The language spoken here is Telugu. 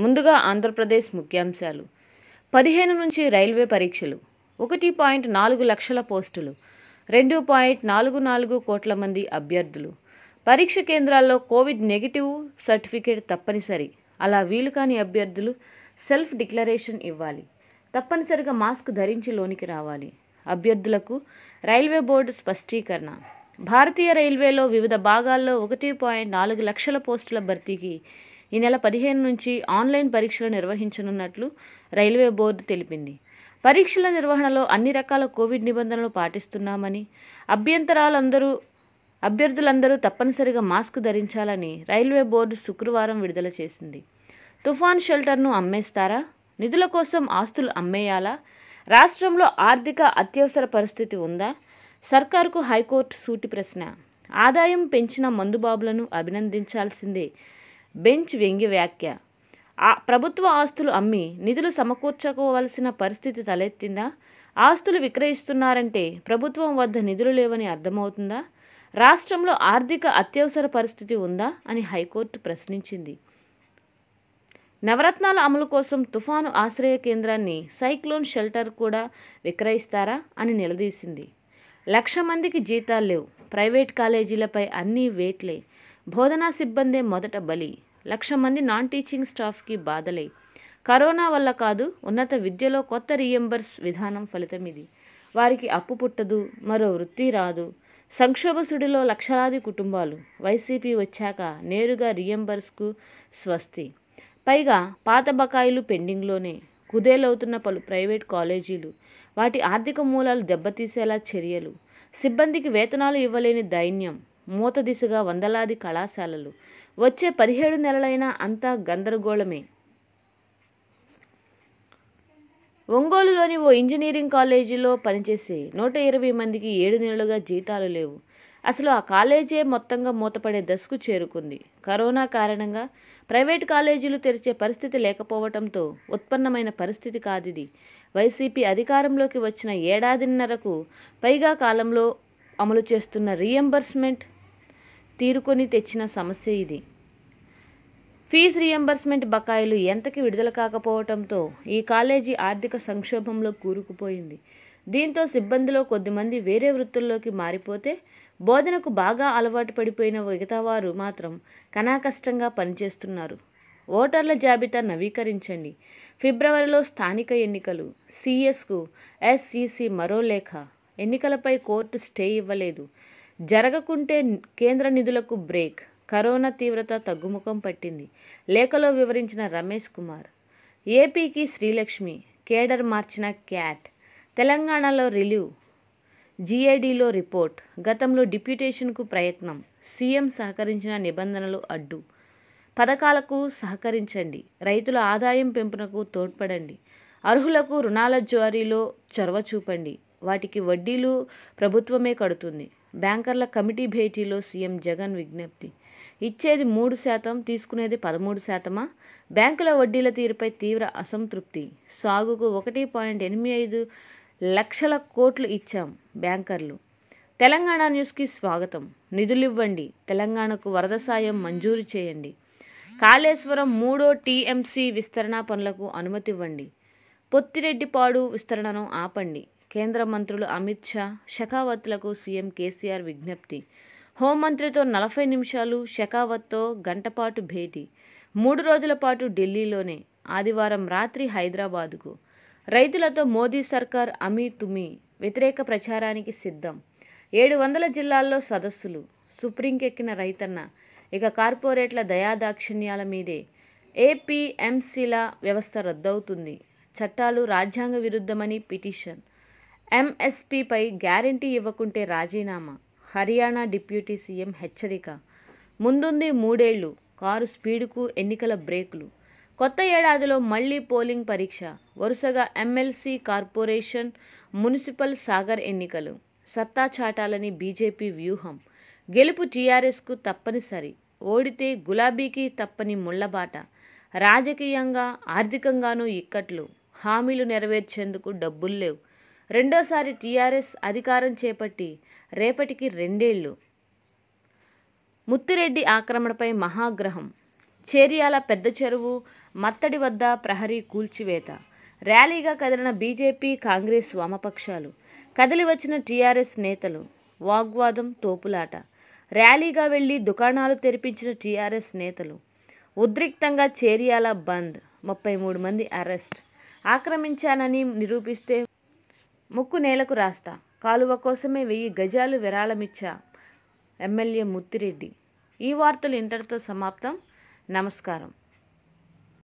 ముందుగా ఆంధ్రప్రదేశ్ ముఖ్యాంశాలు పదిహేను నుంచి రైల్వే పరీక్షలు ఒకటి పాయింట్ నాలుగు లక్షల పోస్టులు రెండు పాయింట్ నాలుగు నాలుగు కోట్ల మంది అభ్యర్థులు పరీక్ష కేంద్రాల్లో కోవిడ్ నెగిటివ్ సర్టిఫికేట్ తప్పనిసరి అలా వీలు కాని అభ్యర్థులు సెల్ఫ్ డిక్లరేషన్ ఇవ్వాలి తప్పనిసరిగా మాస్క్ ధరించి లోనికి రావాలి అభ్యర్థులకు రైల్వే బోర్డు స్పష్టీకరణ భారతీయ రైల్వేలో వివిధ భాగాల్లో ఒకటి పాయింట్ నాలుగు లక్షల పోస్టుల భర్తీకి ఈ నెల పదిహేను నుంచి ఆన్లైన్ పరీక్షలు నిర్వహించనున్నట్లు రైల్వే బోర్డు తెలిపింది పరీక్షల నిర్వహణలో అన్ని రకాల కోవిడ్ నిబంధనలు పాటిస్తున్నామని అభ్యంతరాలందరూ అభ్యర్థులందరూ తప్పనిసరిగా మాస్క్ ధరించాలని రైల్వే బోర్డు శుక్రవారం విడుదల చేసింది తుఫాన్ షెల్టర్ను అమ్మేస్తారా నిధుల కోసం ఆస్తులు అమ్మేయాలా రాష్ట్రంలో ఆర్థిక అత్యవసర పరిస్థితి ఉందా సర్కార్కు హైకోర్టు సూటి ప్రశ్న ఆదాయం పెంచిన మందుబాబులను అభినందించాల్సిందే బెంచ్ వ్యంగ్య వ్యాఖ్య ఆ ప్రభుత్వ ఆస్తులు అమ్మి నిధులు సమకూర్చుకోవలసిన పరిస్థితి తలెత్తిందా ఆస్తులు విక్రయిస్తున్నారంటే ప్రభుత్వం వద్ద నిధులు లేవని అర్థమవుతుందా రాష్ట్రంలో ఆర్థిక అత్యవసర పరిస్థితి ఉందా అని హైకోర్టు ప్రశ్నించింది నవరత్నాల అమలు కోసం తుఫాను ఆశ్రయ కేంద్రాన్ని సైక్లోన్ షెల్టర్ కూడా విక్రయిస్తారా అని నిలదీసింది లక్ష మందికి జీతాలు లేవు ప్రైవేట్ కాలేజీలపై అన్నీ వేట్లే బోధనా సిబ్బందే మొదట బలి లక్ష మంది నాన్ టీచింగ్ స్టాఫ్కి బాధలై కరోనా వల్ల కాదు ఉన్నత విద్యలో కొత్త రియంబర్స్ విధానం ఫలితం ఇది వారికి అప్పు పుట్టదు మరో వృత్తి రాదు సంక్షోభ సుడిలో లక్షలాది కుటుంబాలు వైసీపీ వచ్చాక నేరుగా రియంబర్స్కు స్వస్తి పైగా పాత బకాయిలు పెండింగ్లోనే కుదేలవుతున్న పలు ప్రైవేట్ కాలేజీలు వాటి ఆర్థిక మూలాలు దెబ్బతీసేలా చర్యలు సిబ్బందికి వేతనాలు ఇవ్వలేని దైన్యం మూత దిశగా వందలాది కళాశాలలు వచ్చే పదిహేడు నెలలైనా అంతా గందరగోళమే ఒంగోలులోని ఓ ఇంజనీరింగ్ కాలేజీలో పనిచేసే నూట ఇరవై మందికి ఏడు నెలలుగా జీతాలు లేవు అసలు ఆ కాలేజే మొత్తంగా మూతపడే దశకు చేరుకుంది కరోనా కారణంగా ప్రైవేట్ కాలేజీలు తెరిచే పరిస్థితి లేకపోవడంతో ఉత్పన్నమైన పరిస్థితి కాదిది వైసీపీ అధికారంలోకి వచ్చిన ఏడాదిన్నరకు పైగా కాలంలో అమలు చేస్తున్న రీఎంబర్స్మెంట్ తీరుకొని తెచ్చిన సమస్య ఇది ఫీజు రియంబర్స్మెంట్ బకాయిలు ఎంతకి విడుదల కాకపోవడంతో ఈ కాలేజీ ఆర్థిక సంక్షోభంలో కూరుకుపోయింది దీంతో సిబ్బందిలో కొద్దిమంది వేరే వృత్తుల్లోకి మారిపోతే బోధనకు బాగా అలవాటు పడిపోయిన వారు మాత్రం కనాకష్టంగా పనిచేస్తున్నారు ఓటర్ల జాబితా నవీకరించండి ఫిబ్రవరిలో స్థానిక ఎన్నికలు సిఎస్కు ఎస్సిసి మరో లేఖ ఎన్నికలపై కోర్టు స్టే ఇవ్వలేదు జరగకుంటే కేంద్ర నిధులకు బ్రేక్ కరోనా తీవ్రత తగ్గుముఖం పట్టింది లేఖలో వివరించిన రమేష్ కుమార్ ఏపీకి శ్రీలక్ష్మి కేడర్ మార్చిన క్యాట్ తెలంగాణలో రిలీవ్ జీఐడిలో రిపోర్ట్ గతంలో డిప్యూటేషన్కు ప్రయత్నం సీఎం సహకరించిన నిబంధనలు అడ్డు పథకాలకు సహకరించండి రైతుల ఆదాయం పెంపునకు తోడ్పడండి అర్హులకు రుణాల జారీలో చొరవ చూపండి వాటికి వడ్డీలు ప్రభుత్వమే కడుతుంది బ్యాంకర్ల కమిటీ భేటీలో సీఎం జగన్ విజ్ఞప్తి ఇచ్చేది మూడు శాతం తీసుకునేది పదమూడు శాతమా బ్యాంకుల వడ్డీల తీరుపై తీవ్ర అసంతృప్తి సాగుకు ఒకటి పాయింట్ ఎనిమిది ఐదు లక్షల కోట్లు ఇచ్చాం బ్యాంకర్లు తెలంగాణ న్యూస్కి స్వాగతం నిధులివ్వండి తెలంగాణకు వరద సాయం మంజూరు చేయండి కాళేశ్వరం మూడో టీఎంసీ విస్తరణ పనులకు అనుమతివ్వండి పొత్తిరెడ్డిపాడు విస్తరణను ఆపండి కేంద్ర మంత్రులు అమిత్ షా షెకావత్లకు సీఎం కేసీఆర్ విజ్ఞప్తి హోంమంత్రితో నలభై నిమిషాలు షెకావత్తో గంటపాటు భేటీ మూడు రోజుల పాటు ఢిల్లీలోనే ఆదివారం రాత్రి హైదరాబాదుకు రైతులతో మోదీ సర్కార్ అమీ తుమి వ్యతిరేక ప్రచారానికి సిద్ధం ఏడు వందల జిల్లాల్లో సదస్సులు సుప్రీంకెక్కిన రైతన్న ఇక కార్పొరేట్ల దయాదాక్షిణ్యాల మీదే ఏపీఎంసీల వ్యవస్థ రద్దవుతుంది చట్టాలు రాజ్యాంగ విరుద్ధమని పిటిషన్ ఎంఎస్పీపై గ్యారంటీ ఇవ్వకుంటే రాజీనామా హర్యానా డిప్యూటీ సీఎం హెచ్చరిక ముందుంది మూడేళ్లు కారు స్పీడుకు ఎన్నికల బ్రేకులు కొత్త ఏడాదిలో మళ్లీ పోలింగ్ పరీక్ష వరుసగా ఎమ్మెల్సీ కార్పొరేషన్ మున్సిపల్ సాగర్ ఎన్నికలు సత్తా చాటాలని బీజేపీ వ్యూహం గెలుపు టీఆర్ఎస్కు తప్పనిసరి ఓడితే గులాబీకి తప్పని ముళ్లబాట రాజకీయంగా ఆర్థికంగానూ ఇక్కట్లు హామీలు నెరవేర్చేందుకు డబ్బులు లేవు రెండోసారి టీఆర్ఎస్ అధికారం చేపట్టి రేపటికి రెండేళ్ళు ముత్తిరెడ్డి ఆక్రమణపై మహాగ్రహం చేరియాల పెద్ద చెరువు మత్తడి వద్ద ప్రహరీ కూల్చివేత ర్యాలీగా కదిలిన బీజేపీ కాంగ్రెస్ వామపక్షాలు కదిలి వచ్చిన టీఆర్ఎస్ నేతలు వాగ్వాదం తోపులాట ర్యాలీగా వెళ్లి దుకాణాలు తెరిపించిన టీఆర్ఎస్ నేతలు ఉద్రిక్తంగా చేరియాల బంద్ ముప్పై మూడు మంది అరెస్ట్ ఆక్రమించానని నిరూపిస్తే ముక్కు నేలకు రాస్తా కాలువ కోసమే వెయ్యి గజాలు విరాళమిచ్చా ఎమ్మెల్యే ముత్తిరెడ్డి ఈ వార్తలు ఇంతటితో సమాప్తం నమస్కారం